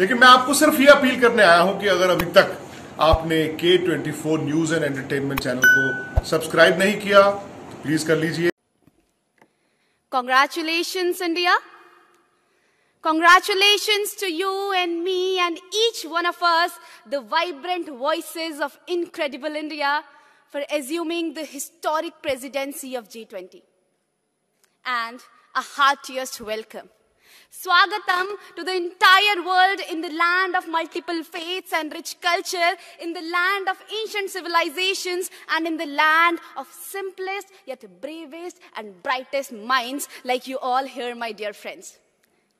लेकिन मैं आपको सिर्फ ये अपील करने आया हूं कि अगर अभी तक आपने K twenty four news and entertainment channel को सब्सक्राइब नहीं किया तो प्लीज कर लीजिए congratulation India Congratulations to you and me and each one of us, the vibrant voices of incredible India, for assuming the historic presidency of G20. And a heartiest welcome Swagatam to the entire world in the land of multiple faiths and rich culture, in the land of ancient civilizations, and in the land of simplest yet bravest and brightest minds, like you all here, my dear friends.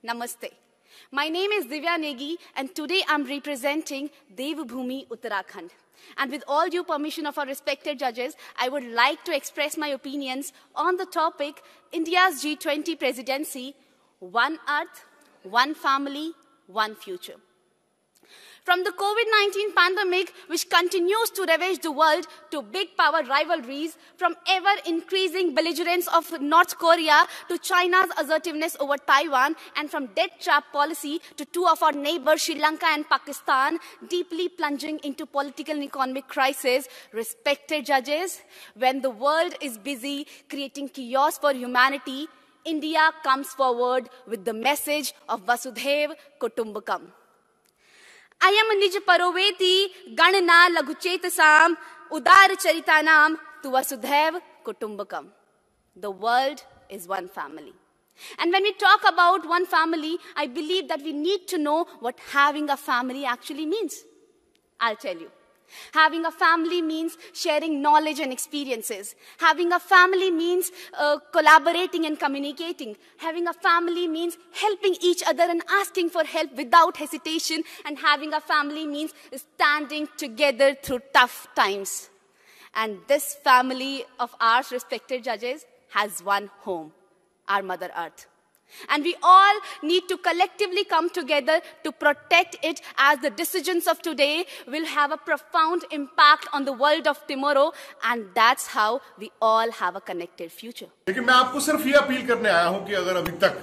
Namaste. My name is Divya Negi, and today I'm representing Devbhoomi Uttarakhand. And with all due permission of our respected judges, I would like to express my opinions on the topic India's G20 presidency one earth, one family, one future. From the COVID 19 pandemic, which continues to ravage the world, to big power rivalries, from ever increasing belligerence of North Korea to China's assertiveness over Taiwan, and from debt trap policy to two of our neighbors, Sri Lanka and Pakistan, deeply plunging into political and economic crisis, respected judges, when the world is busy creating chaos for humanity, India comes forward with the message of Vasudev Kutumbakam. I am a paroveti ganana laguchetasam udar charitanam tu Vasudev Kutumbakam. The world is one family. And when we talk about one family, I believe that we need to know what having a family actually means. I'll tell you. Having a family means sharing knowledge and experiences. Having a family means uh, collaborating and communicating. Having a family means helping each other and asking for help without hesitation. And having a family means standing together through tough times. And this family of ours, respected judges, has one home our Mother Earth. And we all need to collectively come together to protect it as the decisions of today will have a profound impact on the world of tomorrow. And that's how we all have a connected future. लेकिन मैं आपको सिर्फ ये appeal करने आया हूं कि अगर अभी तक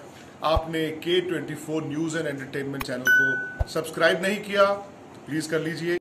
आपने K24 news and entertainment channel को सब्सक्राइब नहीं किया तो प्लीज़ कर लीजिए